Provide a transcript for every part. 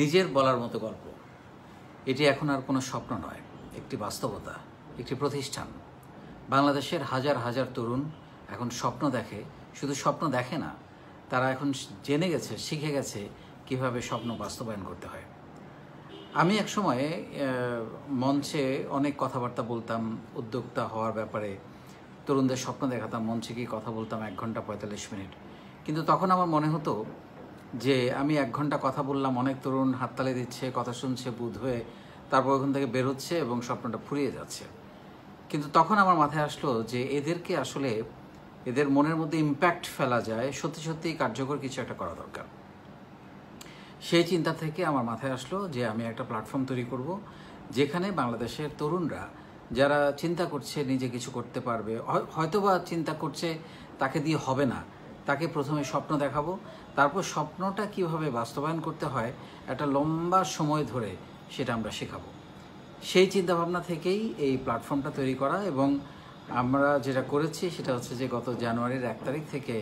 নিজের বলার মতো গল্প এটি এখন আর কোনো স্বপ্ন নয় একটি বাস্তবতা একটি প্রতিষ্ঠান বাংলাদেশের হাজার হাজার তরুণ এখন স্বপ্ন দেখে শুধু স্বপ্ন দেখে না তারা এখন জেনে গেছে শিখে গেছে কিভাবে স্বপ্ন বাস্তবায়ন করতে হয় আমি এক সময়ে মঞ্চে অনেক কথাবার্তা বলতাম উদ্যোক্তা হওয়ার ব্যাপারে তরুণদের স্বপ্ন দেখাতাম মঞ্চে গিয়ে কথা বলতাম এক ঘন্টা পঁয়তাল্লিশ মিনিট কিন্তু তখন আমার মনে হতো যে আমি এক ঘন্টা কথা বললাম অনেক তরুণ হাততালি দিচ্ছে কথা শুনছে বুধ হয়ে তারপর ওখান থেকে বেরোচ্ছে এবং স্বপ্নটা ফুরিয়ে যাচ্ছে কিন্তু তখন আমার মাথায় আসলো যে এদেরকে আসলে এদের মনের মধ্যে ইম্প্যাক্ট ফেলা যায় সত্যি সত্যি কার্যকর কিছু একটা করা দরকার সেই চিন্তা থেকে আমার মাথায় আসলো যে আমি একটা প্ল্যাটফর্ম তৈরি করব যেখানে বাংলাদেশের তরুণরা যারা চিন্তা করছে নিজে কিছু করতে পারবে হয়তোবা চিন্তা করছে তাকে দিয়ে হবে না তাকে প্রথমে স্বপ্ন দেখাবো তারপর স্বপ্নটা কিভাবে বাস্তবায়ন করতে হয় একটা লম্বা সময় ধরে সেটা আমরা শেখাবো সেই চিন্তাভাবনা থেকেই এই প্ল্যাটফর্মটা তৈরি করা এবং আমরা যেটা করেছি সেটা হচ্ছে যে গত জানুয়ারির এক তারিখ থেকে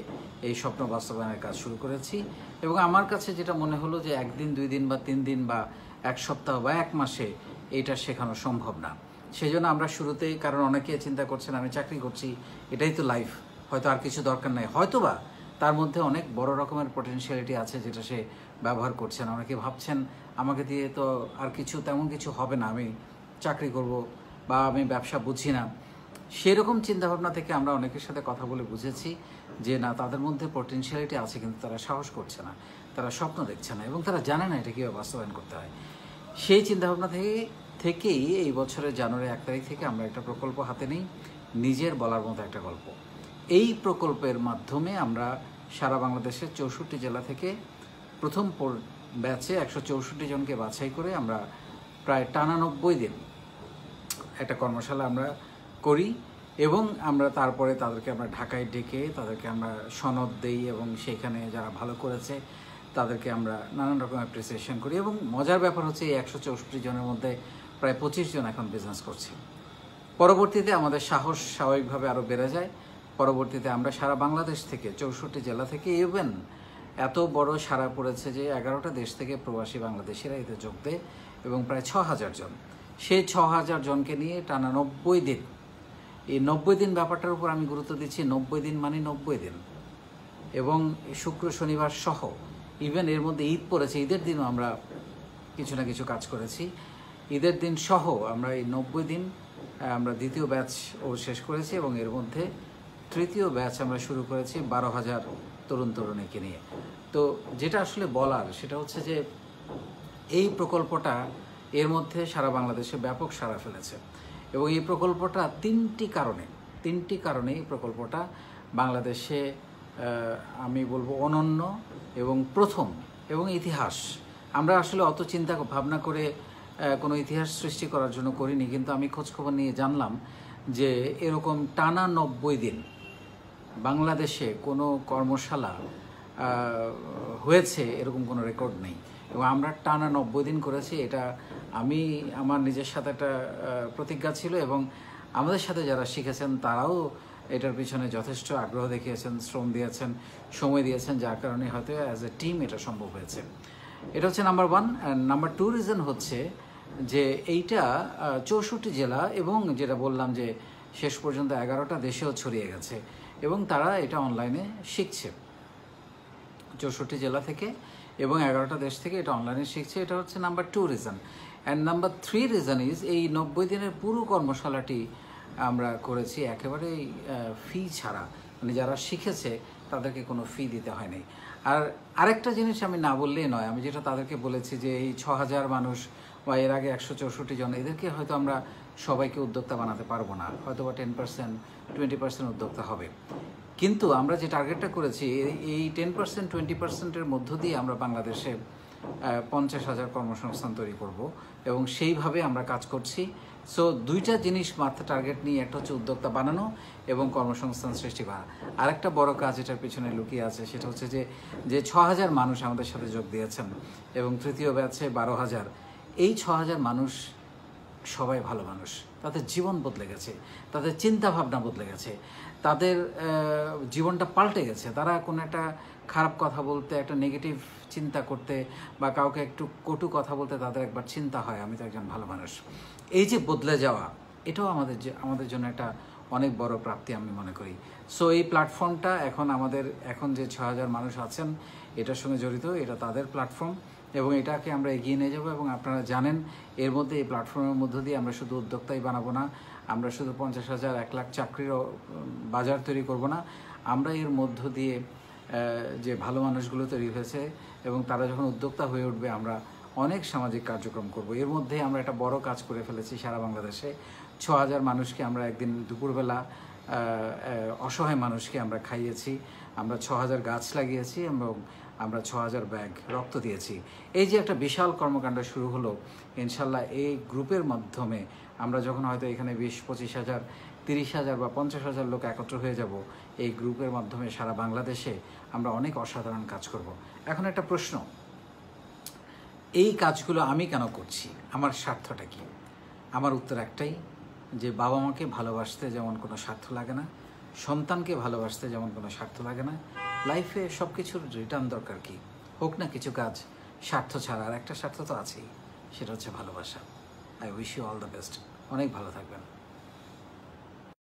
এই স্বপ্ন বাস্তবায়নের কাজ শুরু করেছি এবং আমার কাছে যেটা মনে হলো যে একদিন দুই দিন বা তিন দিন বা এক সপ্তাহ বা এক মাসে এটা শেখানো সম্ভব না সেই জন্য আমরা শুরুতেই কারণ অনেকে চিন্তা করছেন আমি চাকরি করছি এটাই তো লাইফ হয়তো আর কিছু দরকার নাই হয়তো বা তার মধ্যে অনেক বড় রকমের পটেনশিয়ালিটি আছে যেটা সে ব্যবহার করছেন অনেকে ভাবছেন আমাকে দিয়ে তো আর কিছু তেমন কিছু হবে না আমি চাকরি করব বা আমি ব্যবসা বুঝি না সেরকম চিন্তাভাবনা থেকে আমরা অনেকের সাথে কথা বলে বুঝেছি যে না তাদের মধ্যে পটেনশিয়ালিটি আছে কিন্তু তারা সাহস করছে না তারা স্বপ্ন দেখছে না এবং তারা জানে না এটা কীভাবে বাস্তবায়ন করতে হয় সেই চিন্তাভাবনা থেকে থেকেই এই বছরের জানুয়ারি এক তারিখ থেকে আমরা একটা প্রকল্প হাতে নিই নিজের বলার মতো একটা গল্প এই প্রকল্পের মাধ্যমে আমরা সারা বাংলাদেশের চৌষট্টি জেলা থেকে প্রথম ব্যাচে একশো চৌষট্টি জনকে বাছাই করে আমরা প্রায় টানানব্বই দিন একটা কর্মশালা আমরা করি এবং আমরা তারপরে তাদেরকে আমরা ঢাকায় ডেকে তাদেরকে আমরা সনদ দেই এবং সেখানে যারা ভালো করেছে তাদেরকে আমরা নানান রকম অ্যাপ্রিসিয়েশন করি এবং মজার ব্যাপার হচ্ছে এই একশো চৌষট্টি জনের মধ্যে প্রায় পঁচিশ জন এখন বিজনেস করছে পরবর্তীতে আমাদের সাহস স্বাভাবিকভাবে আরও বেড়ে যায় পরবর্তীতে আমরা সারা বাংলাদেশ থেকে চৌষট্টি জেলা থেকে ইভেন এত বড় সারা পড়েছে যে এগারোটা দেশ থেকে প্রবাসী বাংলাদেশিরা এতে যোগ দেয় এবং প্রায় ছ হাজার জন সেই ছ হাজার জনকে নিয়ে টানা নব্বই দিন এই নব্বই দিন ব্যাপারটার উপর আমি গুরুত্ব দিচ্ছি নব্বই দিন মানে নব্বই দিন এবং শুক্র শনিবার সহ ইভেন এর মধ্যে ঈদ পড়েছে ঈদের দিনও আমরা কিছু না কিছু কাজ করেছি ঈদের দিন সহ আমরা এই নব্বই দিন আমরা দ্বিতীয় ব্যাচ ও শেষ করেছি এবং এর মধ্যে তৃতীয় ব্যাচ আমরা শুরু করেছি বারো হাজার তরুণ তরুণীকে নিয়ে তো যেটা আসলে বলার সেটা হচ্ছে যে এই প্রকল্পটা এর মধ্যে সারা বাংলাদেশে ব্যাপক সাড়া ফেলেছে এবং এই প্রকল্পটা তিনটি কারণে তিনটি কারণে এই প্রকল্পটা বাংলাদেশে আমি বলবো অনন্য এবং প্রথম এবং ইতিহাস আমরা আসলে অত চিন্তা ভাবনা করে কোনো ইতিহাস সৃষ্টি করার জন্য করিনি কিন্তু আমি খোঁজখবর নিয়ে জানলাম যে এরকম টানা নব্বই দিন বাংলাদেশে কোনো কর্মশালা হয়েছে এরকম কোনো রেকর্ড নেই এবং আমরা টানা নব্বই দিন করেছি এটা আমি আমার নিজের সাথে একটা প্রতিজ্ঞা ছিল এবং আমাদের সাথে যারা শিখেছেন তারাও এটার পিছনে যথেষ্ট আগ্রহ দেখিয়েছেন শ্রম দিয়েছেন সময় দিয়েছেন যার কারণে হয়তো অ্যাজ এ টিম এটা সম্ভব হয়েছে এটা হচ্ছে number one number two reason হচ্ছে যে এইটা চৌষট্টি জেলা এবং যেটা বললাম যে শেষ পর্যন্ত এগারোটা দেশেও ছড়িয়ে গেছে এবং তারা এটা অনলাইনে শিখছে চৌষট্টি জেলা থেকে এবং এগারোটা দেশ থেকে এটা অনলাইনে শিখছে এটা হচ্ছে number two reason and number three reason is এই নব্বই দিনের পুরো কর্মশালাটি আমরা করেছি একেবারেই ফি ছাড়া মানে যারা শিখেছে তাদেরকে কোনো ফি দিতে হয়নি আর আরেকটা জিনিস আমি না বললেই নয় আমি যেটা তাদেরকে বলেছি যে এই ছ হাজার মানুষ বা এর আগে একশো চৌষট্টি জন এদেরকে হয়তো আমরা সবাইকে উদ্যোক্তা বানাতে পারবো না হয়তো বা টেন পার্সেন্ট টোয়েন্টি পার্সেন্ট উদ্যোক্তা হবে কিন্তু আমরা যে টার্গেটটা করেছি এই টেন পার্সেন্ট টোয়েন্টি পার্সেন্টের মধ্য দিয়ে আমরা বাংলাদেশে পঞ্চাশ হাজার কর্মসংস্থান তৈরি করব এবং সেইভাবে আমরা কাজ করছি সো দুইটা জিনিস মাথা টার্গেট নিয়ে একটা হচ্ছে উদ্যোক্তা বানানো এবং কর্মসংস্থান সৃষ্টি করা আরেকটা বড় কাজ এটার পিছনে লুকিয়ে আছে সেটা হচ্ছে যে যে ছ হাজার মানুষ আমাদের সাথে যোগ দিয়েছেন এবং তৃতীয় ব্যাচে বারো হাজার এই ছ হাজার মানুষ সবাই ভালো মানুষ তাদের জীবন বদলে গেছে তাদের চিন্তা ভাবনা বদলে গেছে তাদের জীবনটা পাল্টে গেছে তারা কোনো একটা খারাপ কথা বলতে একটা নেগেটিভ চিন্তা করতে বা কাউকে একটু কটু কথা বলতে তাদের একবার চিন্তা হয় আমি তো একজন ভালো মানুষ এই যে বদলে যাওয়া এটাও আমাদের যে আমাদের জন্য একটা অনেক বড় প্রাপ্তি আমি মনে করি সো এই প্ল্যাটফর্মটা এখন আমাদের এখন যে ছ হাজার মানুষ আছেন এটার সঙ্গে জড়িত এটা তাদের প্ল্যাটফর্ম এবং এটাকে আমরা এগিয়ে নিয়ে যাবো এবং আপনারা জানেন এর মধ্যে এই প্ল্যাটফর্মের মধ্য দিয়ে আমরা শুধু উদ্যোক্তাই বানাবো না আমরা শুধু পঞ্চাশ হাজার এক লাখ চাকরির বাজার তৈরি করব না আমরা এর মধ্য দিয়ে যে ভালো মানুষগুলো তৈরি হয়েছে এবং তারা যখন উদ্যোক্তা হয়ে উঠবে আমরা অনেক সামাজিক কার্যক্রম করব এর মধ্যে আমরা একটা বড় কাজ করে ফেলেছি সারা বাংলাদেশে ছ হাজার মানুষকে আমরা একদিন দুপুরবেলা অসহায় মানুষকে আমরা খাইয়েছি আমরা ছ হাজার গাছ লাগিয়েছি এবং আমরা ছ হাজার ব্যাগ রক্ত দিয়েছি এই যে একটা বিশাল কর্মকাণ্ড শুরু হলো ইনশাল্লাহ এই গ্রুপের মাধ্যমে আমরা যখন হয়তো এখানে বিশ পঁচিশ হাজার তিরিশ হাজার বা পঞ্চাশ হাজার লোক একত্র হয়ে যাব এই গ্রুপের মাধ্যমে সারা বাংলাদেশে আমরা অনেক অসাধারণ কাজ করব এখন একটা প্রশ্ন এই কাজগুলো আমি কেন করছি আমার স্বার্থটা কি আমার উত্তর একটাই যে বাবা মাকে ভালোবাসতে যেমন কোনো স্বার্থ লাগে না সন্তানকে ভালোবাসতে যেমন কোনো স্বার্থ লাগে না লাইফে সব কিছুর রিটার্ন দরকার কি হোক না কিছু কাজ স্বার্থ ছাড়া আর একটা স্বার্থ তো আছেই সেটা হচ্ছে ভালোবাসা I wish you all the best অনেক ভালো থাকবেন